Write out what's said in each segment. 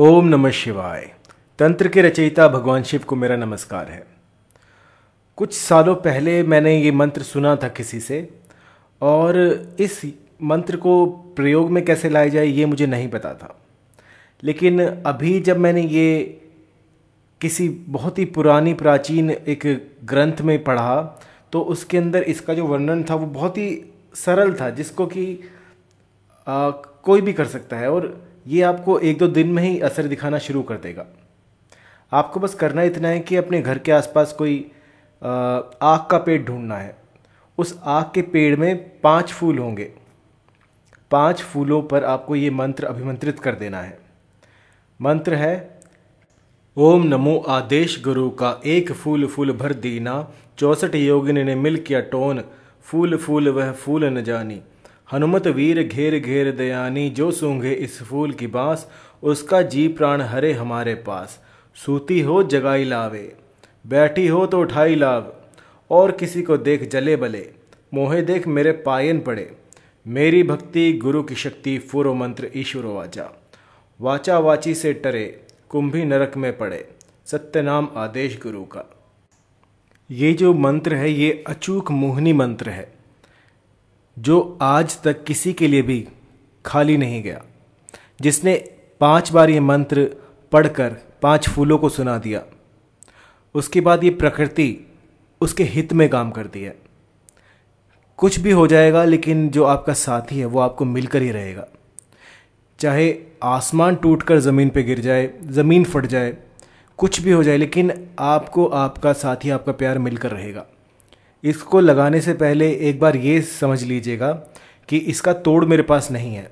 ओम नमः शिवाय तंत्र के रचयिता भगवान शिव को मेरा नमस्कार है कुछ सालों पहले मैंने ये मंत्र सुना था किसी से और इस मंत्र को प्रयोग में कैसे लाया जाए ये मुझे नहीं पता था लेकिन अभी जब मैंने ये किसी बहुत ही पुरानी प्राचीन एक ग्रंथ में पढ़ा तो उसके अंदर इसका जो वर्णन था वो बहुत ही सरल था जिसको कि कोई भी कर सकता है और ये आपको एक दो दिन में ही असर दिखाना शुरू कर देगा आपको बस करना इतना है कि अपने घर के आसपास कोई आग का पेड़ ढूंढना है उस आग के पेड़ में पांच फूल होंगे पांच फूलों पर आपको ये मंत्र अभिमंत्रित कर देना है मंत्र है ओम नमो आदेश गुरु का एक फूल फूल भर दीना चौसठ योगिनी ने मिल किया टोन फूल फूल वह फूल न जानी हनुमत वीर घेर घेर दयानी जो सूंघे इस फूल की बाँस उसका जी प्राण हरे हमारे पास सूती हो जगाई लावे बैठी हो तो उठाई लाव और किसी को देख जले बले मोहे देख मेरे पायन पड़े मेरी भक्ति गुरु की शक्ति फुरो मंत्र ईश्वर वाचा वाचा वाची से टरे कुंभी नरक में पड़े सत्य नाम आदेश गुरु का ये जो मंत्र है ये अचूक मोहनी मंत्र है जो आज तक किसी के लिए भी खाली नहीं गया जिसने पांच बार ये मंत्र पढ़कर पांच फूलों को सुना दिया उसके बाद ये प्रकृति उसके हित में काम करती है कुछ भी हो जाएगा लेकिन जो आपका साथी है वो आपको मिलकर ही रहेगा चाहे आसमान टूटकर ज़मीन पे गिर जाए ज़मीन फट जाए कुछ भी हो जाए लेकिन आपको आपका साथी आपका प्यार मिलकर रहेगा इसको लगाने से पहले एक बार ये समझ लीजिएगा कि इसका तोड़ मेरे पास नहीं है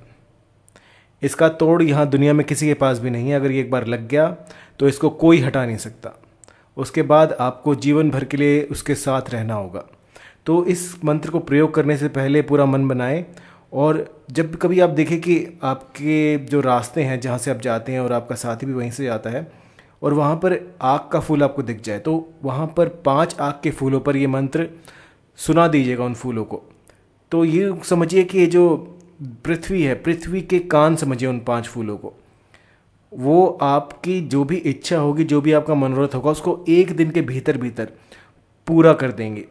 इसका तोड़ यहाँ दुनिया में किसी के पास भी नहीं है अगर ये एक बार लग गया तो इसको कोई हटा नहीं सकता उसके बाद आपको जीवन भर के लिए उसके साथ रहना होगा तो इस मंत्र को प्रयोग करने से पहले पूरा मन बनाएं और जब कभी आप देखें कि आपके जो रास्ते हैं जहाँ से आप जाते हैं और आपका साथी भी वहीं से जाता है और वहाँ पर आग का फूल आपको दिख जाए तो वहाँ पर पांच आग के फूलों पर ये मंत्र सुना दीजिएगा उन फूलों को तो ये समझिए कि ये जो पृथ्वी है पृथ्वी के कान समझिए उन पांच फूलों को वो आपकी जो भी इच्छा होगी जो भी आपका मनोरथ होगा उसको एक दिन के भीतर भीतर पूरा कर देंगे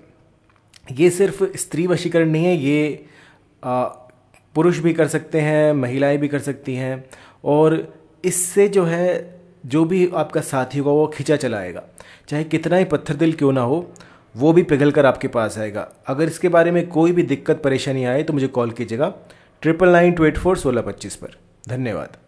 ये सिर्फ स्त्री वशीकरण नहीं है ये पुरुष भी कर सकते हैं महिलाएं भी कर सकती हैं और इससे जो है जो भी आपका साथी होगा वो खींचा चला आएगा चाहे कितना ही पत्थर दिल क्यों ना हो वो भी पिघल कर आपके पास आएगा अगर इसके बारे में कोई भी दिक्कत परेशानी आए तो मुझे कॉल कीजिएगा triple nine two eight four सोलह पच्चीस पर धन्यवाद